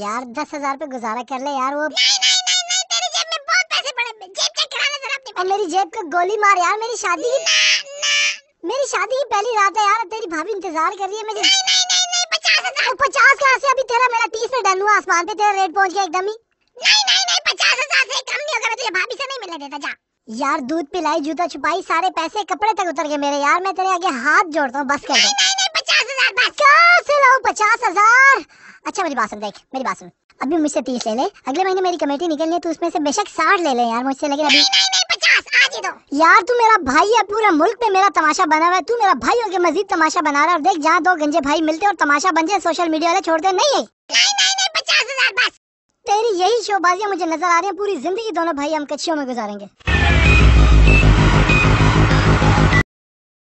यार दस हजार पे गुजारा कर ले यार वो नहीं नहीं नहीं नहीं तेरी जेब में बहुत पैसे पड़े जेब चेक करा ले जरा अपनी और मेरी जेब का गोली मार यार मेरी शादी की मेरी शादी की पहली रात है यार तेरी भाभी इंतजार कर रही है मुझे नहीं नहीं नहीं नहीं पचास हजार पचास कहाँ से अभी तेरा मेरा तीस में डन हुआ आसमान पे तेरा रेट पहुँच गया एकदम ही नहीं नहीं नहीं पचास हजार से कम नहीं होगा मैं तुझे भाभी से नहीं मिलने देता जा यार दूध पिलाई जूता छुपाई सारे पैसे कपड़े तक उतर गए मेरे यार मैं तेरे आगे हाथ जोड़ता हूँ बस कर पचास हजार कहाँ से दो पचास हजार अच्छा मेरी बात सुन देख मेरी बात सुन अभी मुझसे तीस ले ले अगले महीने मेरी कमेटी निकलनी है तो उसमें से बेशक साठ ले ले यार मुझसे लेकिन अभी नहीं, नहीं, नहीं, पचास आज ही दो यार तू मेरा भाई है पूरे मुल्क में मेरा तमाशा बना हुआ है तू मेरा भाई होकर मजीद तमाशा बना रहा है और देख जहाँ दो गंजे भाई मिलते और तमाशा बन जाए सोशल मीडिया वाले छोड़ते नहीं है तेरी यही शोबाजियाँ मुझे नजर आ रही है पूरी जिंदगी दोनों भाई हम कच्चियों में गुजारेंगे